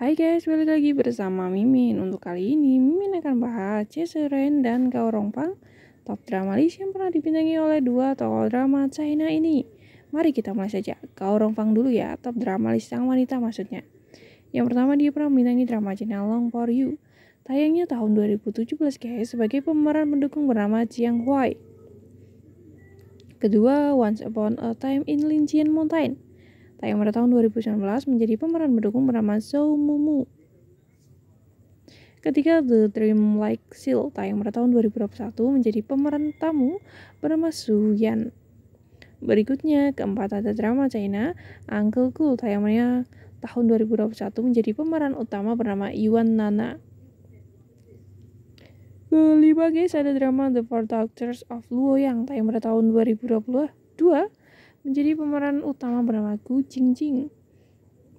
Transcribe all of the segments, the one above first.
Hai guys, balik lagi bersama Mimin. Untuk kali ini, Mimin akan bahas Cesuren dan Gao Rongpang, top drama list yang pernah dibintangi oleh dua tokoh drama China ini. Mari kita mulai saja. Gao Rongpang dulu ya, top drama list sang wanita maksudnya. Yang pertama dia pernah membintangi drama China Long For You. Tayangnya tahun 2017 guys, sebagai pemeran pendukung bernama Jiang Huai. Kedua, Once Upon a Time in Linjian Mountain tayang pada tahun 2019 menjadi pemeran mendukung bernama Zhou Mumu. Ketika The Dream Like Seal tayang pada tahun 2021 menjadi pemeran tamu bernama Su Yan. Berikutnya, keempat ada drama China, Uncle Cool pada tahun 2021 menjadi pemeran utama bernama Yuan Nana. Kelima guys ada drama The Four Doctors of Luoyang tayang pada tahun 2022 menjadi pemeran utama bernama Gu Jingjing.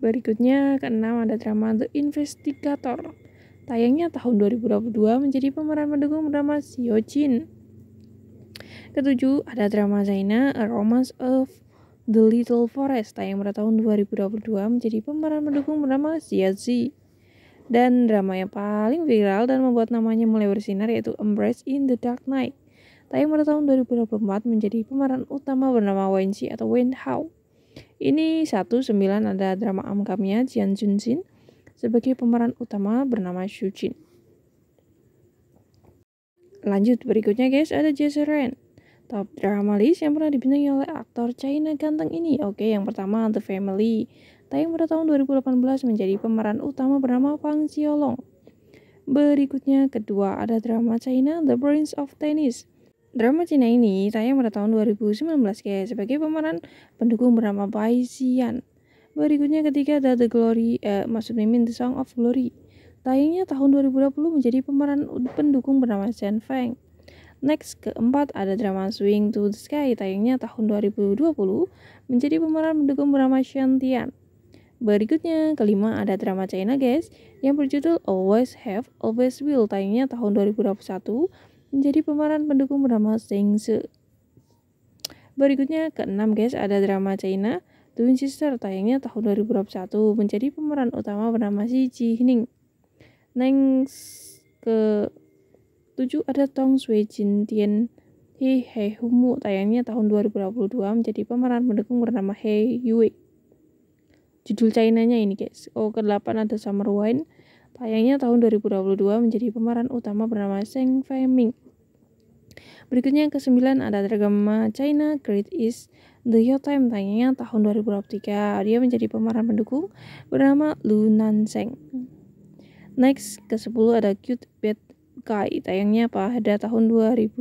Berikutnya, keenam ada drama The Investigator. Tayangnya tahun 2022 menjadi pemeran pendukung drama Xiao Jin. Ketujuh, ada drama Zaina, A Romance of The Little Forest, tayang pada tahun 2022 menjadi pemeran pendukung drama Xia Zi. Dan drama yang paling viral dan membuat namanya mulai bersinar yaitu Embrace in the Dark Night tapi pada tahun 2024 menjadi pemeran utama bernama Wen Xi atau Wen Hao. Ini 19 ada drama amkamnya Jian Junxin sebagai pemeran utama bernama Xu Jin. Lanjut berikutnya guys ada Jason Ren. Top drama list yang pernah dibintangi oleh aktor China ganteng ini. Oke, yang pertama The Family. Tayang pada tahun 2018 menjadi pemeran utama bernama Fang Xiaolong. Berikutnya kedua ada drama China The Prince of Tennis. Drama Cina ini tayang pada tahun 2019 guys sebagai pemeran pendukung bernama Bai Xian. Berikutnya ketiga ada The Glory, eh, maksud Mimin The Song of Glory. Tayangnya tahun 2020 menjadi pemeran pendukung bernama Shen Feng. Next, keempat ada drama Swing to the Sky, tayangnya tahun 2020 menjadi pemeran pendukung bernama Shen Tian. Berikutnya, kelima ada drama China guys yang berjudul Always Have, Always Will, tayangnya tahun 2021 menjadi pemeran pendukung drama Sing Se. Berikutnya enam guys ada drama China Twin Sister tayangnya tahun 2021 menjadi pemeran utama bernama Si Ji Hning. Neng ke tujuh ada Tong Sui Jin Tian He He Humu tayangnya tahun 2022 menjadi pemeran pendukung bernama He Yue. Judul Chinanya ini guys. Oh ke delapan ada Summer Wine Tayangnya tahun 2022 menjadi pemeran utama bernama Fei Ming. Berikutnya yang ke-9 ada drama China Great is The Your Time tayangnya tahun 2023. Dia menjadi pemeran pendukung bernama Lu Nan Seng. Next ke-10 ada Cute Bad Guy tayangnya pada tahun 2023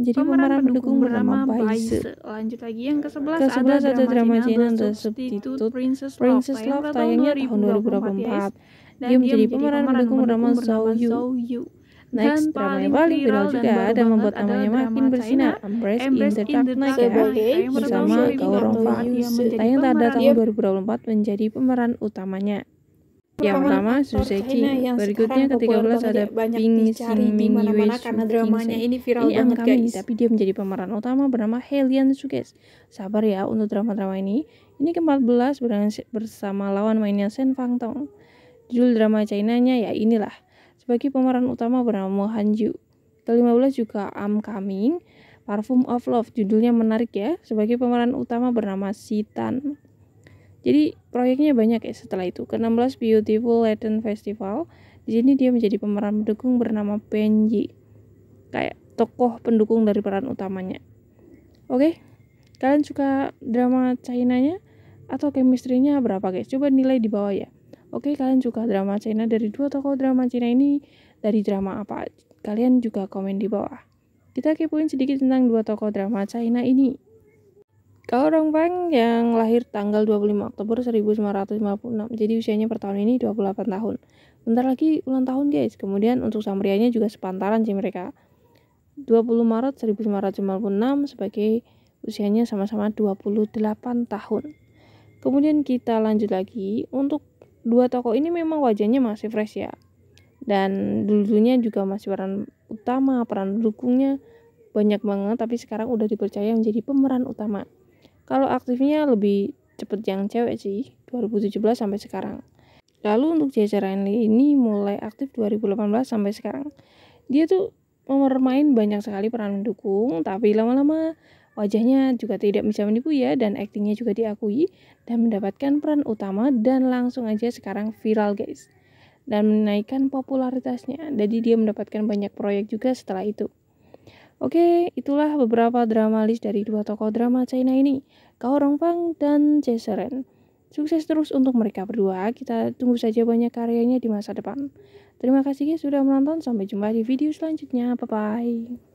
menjadi pemeran, pemeran pendukung, pendukung bernama Se. Lanjut lagi yang ke-11 ke, ada, drama China The Substitute Princess Love, Princess Love tayangnya tahun 2024. 2024 dia menjadi pemeran pendukung drama Zhao Yu. Next, drama yang paling viral juga dan membuat namanya makin bersinar, Embrace in the Dark Knight ya, bersama Rong Fa, Tayang pada tahun 2024 menjadi pemeran utamanya. Yang pertama Suzuki, berikutnya ketiga belas ada Ping Xing Ming Yue dramanya ini viral ini Tapi dia menjadi pemeran utama bernama Helian Suges. Sabar ya untuk drama-drama ini. Ini ke-14 bersama lawan mainnya Sen Fang Tong. Judul drama Cina-nya ya inilah. Sebagai pemeran utama bernama Han Ju. Ke-15 juga I'm Coming, Parfum of Love, judulnya menarik ya. Sebagai pemeran utama bernama Sitan. Jadi proyeknya banyak ya setelah itu. Ke-16 Beautiful Latin Festival. Di sini dia menjadi pemeran pendukung bernama Benji. Kayak tokoh pendukung dari peran utamanya. Oke, kalian suka drama Cina-nya atau chemistry-nya berapa guys? Coba nilai di bawah ya. Oke, kalian juga drama Cina dari dua tokoh drama Cina ini dari drama apa? Kalian juga komen di bawah. Kita kepoin sedikit tentang dua tokoh drama Cina ini. Kalau Rongpeng yang lahir tanggal 25 Oktober 1956, jadi usianya per tahun ini 28 tahun. Bentar lagi ulang tahun guys, kemudian untuk Samrianya juga sepantaran sih mereka. 20 Maret 1956 sebagai usianya sama-sama 28 tahun. Kemudian kita lanjut lagi untuk dua toko ini memang wajahnya masih fresh ya dan dulunya juga masih peran utama peran dukungnya banyak banget tapi sekarang udah dipercaya menjadi pemeran utama kalau aktifnya lebih cepet yang cewek sih 2017 sampai sekarang lalu untuk jajaran ini mulai aktif 2018 sampai sekarang dia tuh memermain banyak sekali peran dukung tapi lama-lama Wajahnya juga tidak bisa menipu ya dan aktingnya juga diakui dan mendapatkan peran utama dan langsung aja sekarang viral guys. Dan menaikkan popularitasnya. Jadi dia mendapatkan banyak proyek juga setelah itu. Oke, itulah beberapa drama list dari dua tokoh drama China ini, Kao Rongfang dan Jae Seren. Sukses terus untuk mereka berdua, kita tunggu saja banyak karyanya di masa depan. Terima kasih guys sudah menonton, sampai jumpa di video selanjutnya, bye-bye.